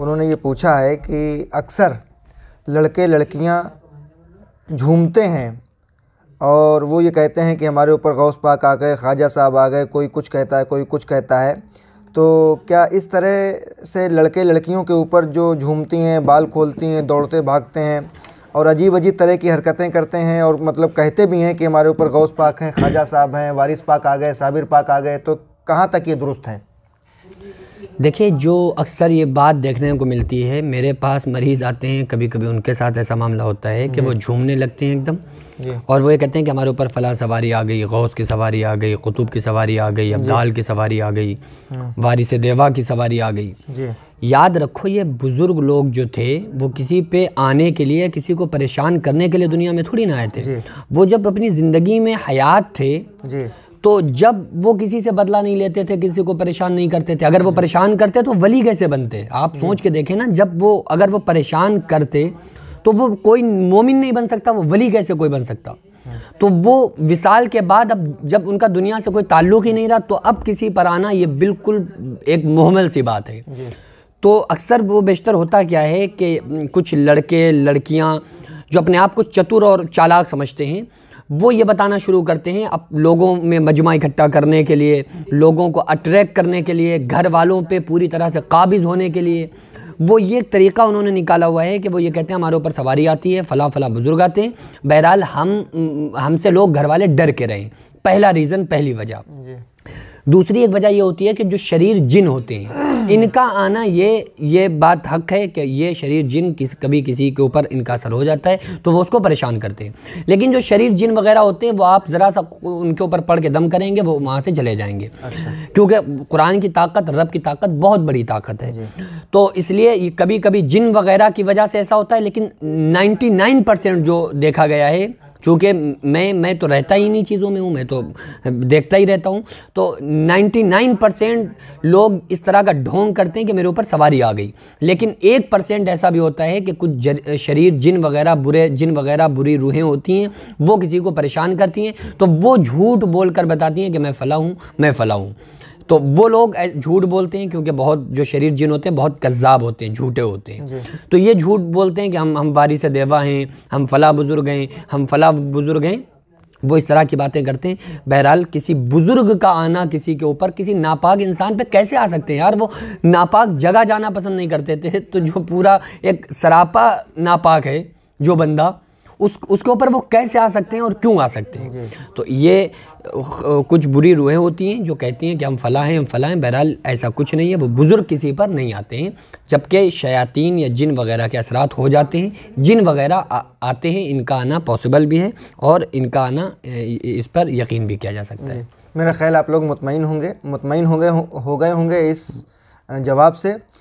उन्होंने ये पूछा है कि अक्सर लड़के लड़कियां झूमते हैं और वो ये कहते हैं कि हमारे ऊपर गौस पाक आ गए ख्वाजा साहब आ गए कोई कुछ कहता है कोई कुछ कहता है तो क्या इस तरह से लड़के लड़कियों के ऊपर जो झूमती हैं बाल खोलती हैं दौड़ते भागते हैं और अजीब अजीब तरह की हरकतें करते हैं और मतलब कहते भी हैं कि हमारे ऊपर गौस पाक हैं ख्वाजा साहब हैं वारिस पाक आ गए साबिर पाक आ गए तो कहाँ तक ये दुरुस्त हैं देखिए जो अक्सर ये बात देखने को मिलती है मेरे पास मरीज़ आते हैं कभी कभी उनके साथ ऐसा मामला होता है कि वो हम्म। झूमने लगते हैं एकदम और वो ये कहते हैं कि हमारे ऊपर फला सवारी आ गई गौस की सवारी आ गई कुतुब की सवारी आ गई अब्दाल की सवारी आ गई हाँ। वारिस देवा की सवारी आ गई याद रखो ये बुज़ुर्ग लोग जो थे वो किसी पे आने के लिए किसी को परेशान करने के लिए दुनिया में थोड़ी ना आए थे वो जब अपनी ज़िंदगी में हयात थे तो जब वो किसी से बदला नहीं लेते थे किसी को परेशान नहीं करते थे अगर वो परेशान करते तो वली कैसे बनते आप सोच के देखें ना जब वो अगर वो परेशान करते तो वो कोई मोमिन नहीं बन सकता वो वली कैसे कोई बन सकता तो वो विसाल के बाद अब जब उनका दुनिया से कोई ताल्लुक ही नहीं रहा तो अब किसी पर आना ये बिल्कुल एक मोहमल सी बात है तो अक्सर वो बेशतर होता क्या है कि कुछ लड़के लड़कियां जो अपने आप को चतुर और चालाक समझते हैं वो ये बताना शुरू करते हैं अब लोगों में मजमा इकट्ठा करने के लिए लोगों को अट्रैक्ट करने के लिए घर वालों पे पूरी तरह से काबिज़ होने के लिए वो ये एक तरीका उन्होंने निकाला हुआ है कि वो ये कहते हैं हमारे ऊपर सवारी आती है फ़लाँ फ़लाँ बुज़ुर्ग आते हैं बहरहाल हम हमसे लोग घर वाले डर के रहें पहला रीज़न पहली वजह दूसरी एक वजह यह होती है कि जो शरीर जिन होते हैं इनका आना ये ये बात हक है कि ये शरीर जिन किस कभी किसी के ऊपर इनका असर हो जाता है तो वो उसको परेशान करते हैं लेकिन जो शरीर जिन वगैरह होते हैं वो आप ज़रा सा उनके ऊपर पढ़ के दम करेंगे वो वहाँ से चले जाएंगे अच्छा। क्योंकि कुरान की ताकत रब की ताकत बहुत बड़ी ताकत है तो इसलिए कभी कभी जिन वगैरह की वजह से ऐसा होता है लेकिन नाइन्टी जो देखा गया है चूँकि मैं मैं तो रहता ही नहीं चीज़ों में हूँ मैं तो देखता ही रहता हूँ तो 99 परसेंट लोग इस तरह का ढोंग करते हैं कि मेरे ऊपर सवारी आ गई लेकिन एक परसेंट ऐसा भी होता है कि कुछ शरीर जिन वगैरह बुरे जिन वगैरह बुरी रूहें होती हैं वो किसी को परेशान करती हैं तो वो झूठ बोल कर बताती हैं कि मैं फ़ला हूँ मैं फ़ला हूँ तो वो लोग झूठ बोलते हैं क्योंकि बहुत जो शरीर जिन होते हैं बहुत कज्जाब होते हैं झूठे होते हैं तो ये झूठ बोलते हैं कि हम हम वारिस देवा हैं हम फ़ला बुज़ुर्ग हैं हम फ़ला बुज़ुर्ग हैं वो इस तरह की बातें करते हैं बहरहाल किसी बुज़ुर्ग का आना किसी के ऊपर किसी नापाक इंसान पे कैसे आ सकते हैं यार वो नापाक जगह जाना पसंद नहीं करते थे तो जो पूरा एक सरापा नापाक है जो बंदा उस उसके ऊपर वो कैसे आ सकते हैं और क्यों आ सकते हैं तो ये कुछ बुरी रूहें होती हैं जो कहती हैं कि हम फला हैं हम फला हैं बहरहाल ऐसा कुछ नहीं है वो बुज़ुर्ग किसी पर नहीं आते हैं जबकि शयातीन या जिन वगैरह के असरात हो जाते हैं जिन वगैरह आते हैं इनका आना पॉसिबल भी है और इनका आना इस पर यकीन भी किया जा सकता है मेरा ख्याल आप लोग मुतमिन होंगे मुतमिन हो गए हो गए होंगे इस जवाब से